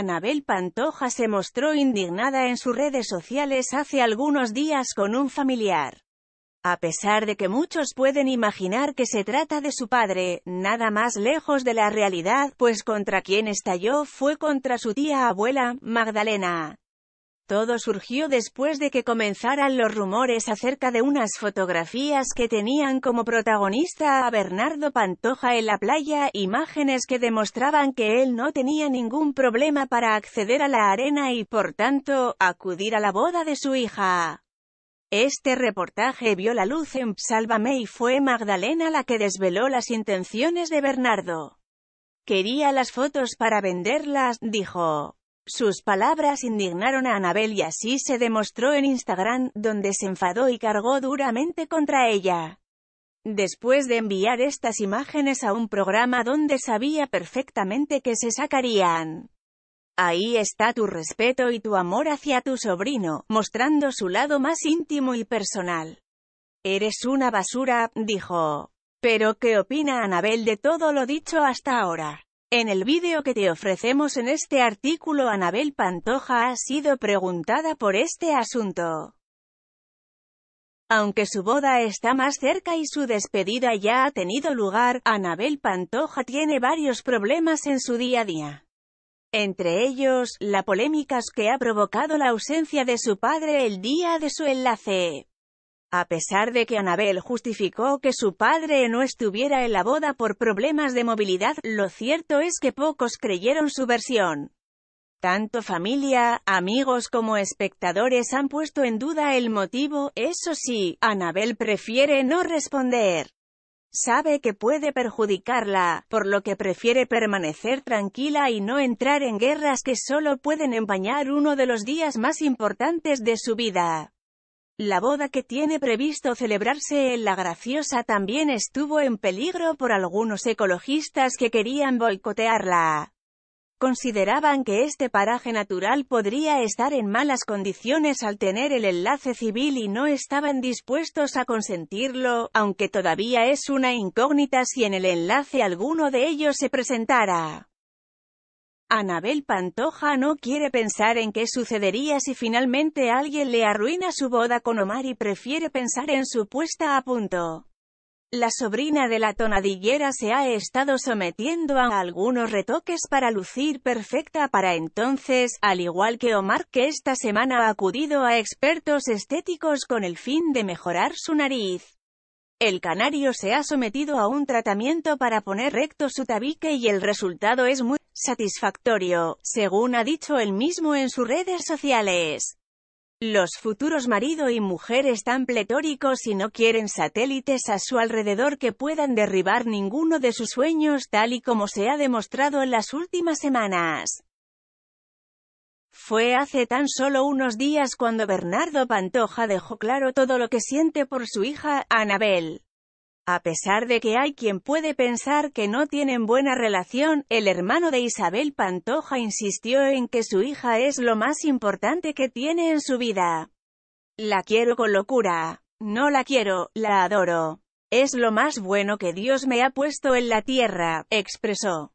Anabel Pantoja se mostró indignada en sus redes sociales hace algunos días con un familiar. A pesar de que muchos pueden imaginar que se trata de su padre, nada más lejos de la realidad, pues contra quien estalló fue contra su tía abuela, Magdalena. Todo surgió después de que comenzaran los rumores acerca de unas fotografías que tenían como protagonista a Bernardo Pantoja en la playa, imágenes que demostraban que él no tenía ningún problema para acceder a la arena y, por tanto, acudir a la boda de su hija. Este reportaje vio la luz en Sálvame y fue Magdalena la que desveló las intenciones de Bernardo. Quería las fotos para venderlas, dijo. Sus palabras indignaron a Anabel y así se demostró en Instagram, donde se enfadó y cargó duramente contra ella. Después de enviar estas imágenes a un programa donde sabía perfectamente que se sacarían. Ahí está tu respeto y tu amor hacia tu sobrino, mostrando su lado más íntimo y personal. Eres una basura, dijo. Pero ¿qué opina Anabel de todo lo dicho hasta ahora? En el vídeo que te ofrecemos en este artículo Anabel Pantoja ha sido preguntada por este asunto. Aunque su boda está más cerca y su despedida ya ha tenido lugar, Anabel Pantoja tiene varios problemas en su día a día. Entre ellos, la polémica que ha provocado la ausencia de su padre el día de su enlace. A pesar de que Anabel justificó que su padre no estuviera en la boda por problemas de movilidad, lo cierto es que pocos creyeron su versión. Tanto familia, amigos como espectadores han puesto en duda el motivo, eso sí, Anabel prefiere no responder. Sabe que puede perjudicarla, por lo que prefiere permanecer tranquila y no entrar en guerras que solo pueden empañar uno de los días más importantes de su vida. La boda que tiene previsto celebrarse en La Graciosa también estuvo en peligro por algunos ecologistas que querían boicotearla. Consideraban que este paraje natural podría estar en malas condiciones al tener el enlace civil y no estaban dispuestos a consentirlo, aunque todavía es una incógnita si en el enlace alguno de ellos se presentara. Anabel Pantoja no quiere pensar en qué sucedería si finalmente alguien le arruina su boda con Omar y prefiere pensar en su puesta a punto. La sobrina de la tonadillera se ha estado sometiendo a algunos retoques para lucir perfecta para entonces, al igual que Omar que esta semana ha acudido a expertos estéticos con el fin de mejorar su nariz. El canario se ha sometido a un tratamiento para poner recto su tabique y el resultado es muy satisfactorio, según ha dicho él mismo en sus redes sociales. Los futuros marido y mujer están pletóricos y no quieren satélites a su alrededor que puedan derribar ninguno de sus sueños tal y como se ha demostrado en las últimas semanas. Fue hace tan solo unos días cuando Bernardo Pantoja dejó claro todo lo que siente por su hija, Anabel. A pesar de que hay quien puede pensar que no tienen buena relación, el hermano de Isabel Pantoja insistió en que su hija es lo más importante que tiene en su vida. La quiero con locura. No la quiero, la adoro. Es lo más bueno que Dios me ha puesto en la tierra, expresó.